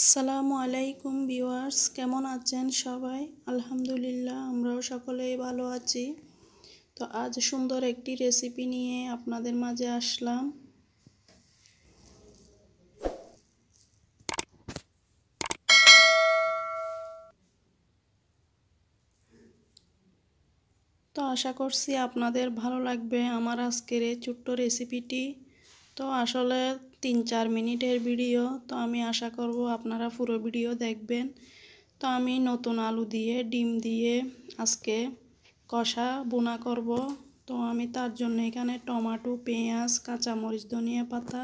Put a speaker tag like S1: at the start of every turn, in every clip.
S1: আসসালামু আলাইকুম ভিওয়ার্স কেমন আছেন সবাই আলহামদুলিল্লাহ আমরাও সকলেই ভালো আছি তো আজ সুন্দর একটি রেসিপি নিয়ে আপনাদের মাঝে আসলাম তো আশা করছি আপনাদের ভালো লাগবে আমার আজকের এই ছোট্ট রেসিপিটি তো আসলে তিন চার মিনিটের ভিডিও তো আমি আশা করব আপনারা পুরো ভিডিও দেখবেন তো আমি নতুন আলু দিয়ে ডিম দিয়ে আজকে কষা বোনা করব তো আমি তার জন্য এখানে টমাটো পেঁয়াজ কাঁচামরিচ ধনিয়া পাতা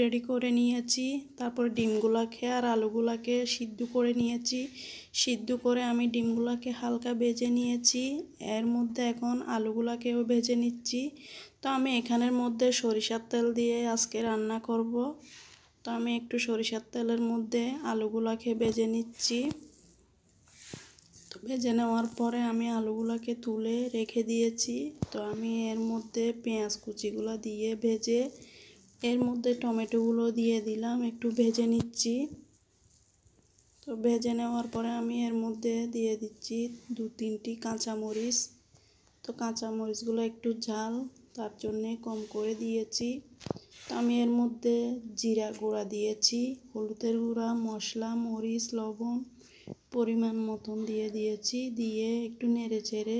S1: রেডি করে নিয়েছি তারপর ডিমগুলাকে আর আলুগুলাকে সিদ্ধ করে নিয়েছি সিদ্ধ করে আমি ডিমগুলাকে হালকা ভেজে নিয়েছি এর মধ্যে এখন আলুগুলাকেও ভেজে নিচ্ছি তো আমি এখানের মধ্যে সরিষার তেল দিয়ে আজকে রান্না করব তো আমি একটু সরিষার তেলের মধ্যে আলুগুলাকে ভেজে নিচ্ছি তো ভেজে নেওয়ার পরে আমি আলুগুলাকে তুলে রেখে দিয়েছি তো আমি এর মধ্যে পেঁয়াজ কুচিগুলো দিয়ে ভেজে এর মধ্যে টমেটোগুলো দিয়ে দিলাম একটু ভেজে নিচ্ছি তো ভেজে নেওয়ার পরে আমি এর মধ্যে দিয়ে দিচ্ছি দু তিনটি কাঁচামরিচ তো কাঁচামরিচগুলো একটু ঝাল তার জন্যে কম করে দিয়েছি তো আমি এর মধ্যে জিরা গুঁড়া দিয়েছি হলুদের গুঁড়া মশলা মরিচ লবণ পরিমাণ মতন দিয়ে দিয়েছি দিয়ে একটু নেড়ে চেড়ে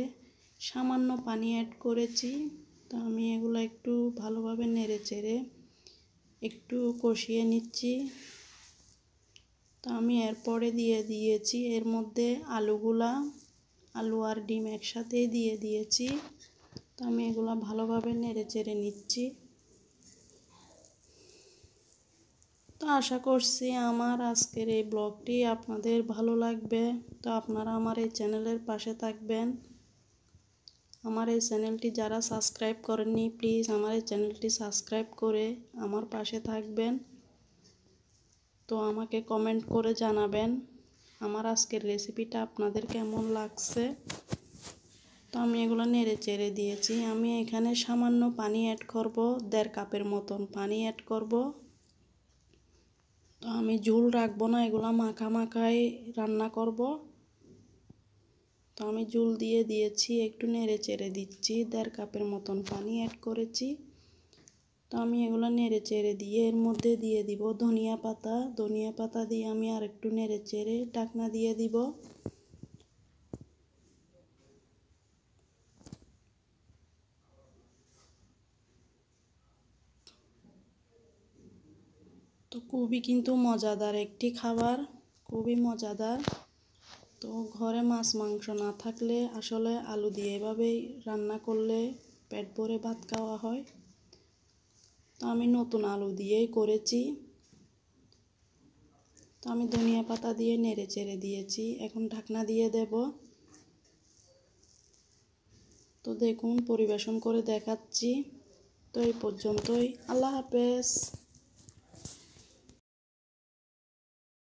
S1: সামান্য পানি অ্যাড করেছি তো আমি এগুলো একটু ভালোভাবে নেড়ে চেড়ে একটু কষিয়ে নিচ্ছি তো আমি এরপরে দিয়ে দিয়েছি এর মধ্যে আলুগুলা আলু আর ডিম একসাথেই দিয়ে দিয়েছি তো আমি এগুলো ভালোভাবে নেড়ে চেড়ে নিচ্ছি তো আশা করছি আমার আজকের এই ব্লগটি আপনাদের ভালো লাগবে তো আপনারা আমার এই চ্যানেলের পাশে থাকবেন আমার এই চ্যানেলটি যারা সাবস্ক্রাইব করেননি প্লিজ আমার এই চ্যানেলটি সাবস্ক্রাইব করে আমার পাশে থাকবেন তো আমাকে কমেন্ট করে জানাবেন আমার আজকের রেসিপিটা আপনাদের কেমন লাগছে তো আমি এগুলো নেড়ে চেড়ে দিয়েছি আমি এখানে সামান্য পানি অ্যাড করব দেড় কাপের মতন পানি অ্যাড করব তো আমি ঝুল রাখবো না এগুলো মাখা মাখাই রান্না করব তো আমি জুল দিয়ে দিয়েছি একটু নেড়ে চেড়ে দিচ্ছি দেড় কাপের মতন পানি অ্যাড করেছি তো আমি এগুলো নেড়ে চেড়ে দিয়ে এর মধ্যে দিয়ে দিব ধনিয়া পাতা ধনিয়া পাতা দিয়ে আমি আর একটু নেড়ে চেড়ে ঢাকনা দিয়ে দিব তো খুবই কিন্তু মজাদার একটি খাবার খুবই মজাদার তো ঘরে মাছ মাংস না থাকলে আসলে আলু দিয়ে এভাবেই রান্না করলে পেট ভরে ভাত খাওয়া হয় তো আমি নতুন আলু দিয়েই করেছি তো আমি ধনিয়া পাতা দিয়ে নেড়ে চেড়ে দিয়েছি এখন ঢাকনা দিয়ে দেব তো দেখুন পরিবেশন করে দেখাচ্ছি তো এই পর্যন্তই আল্লাহ হাফেজ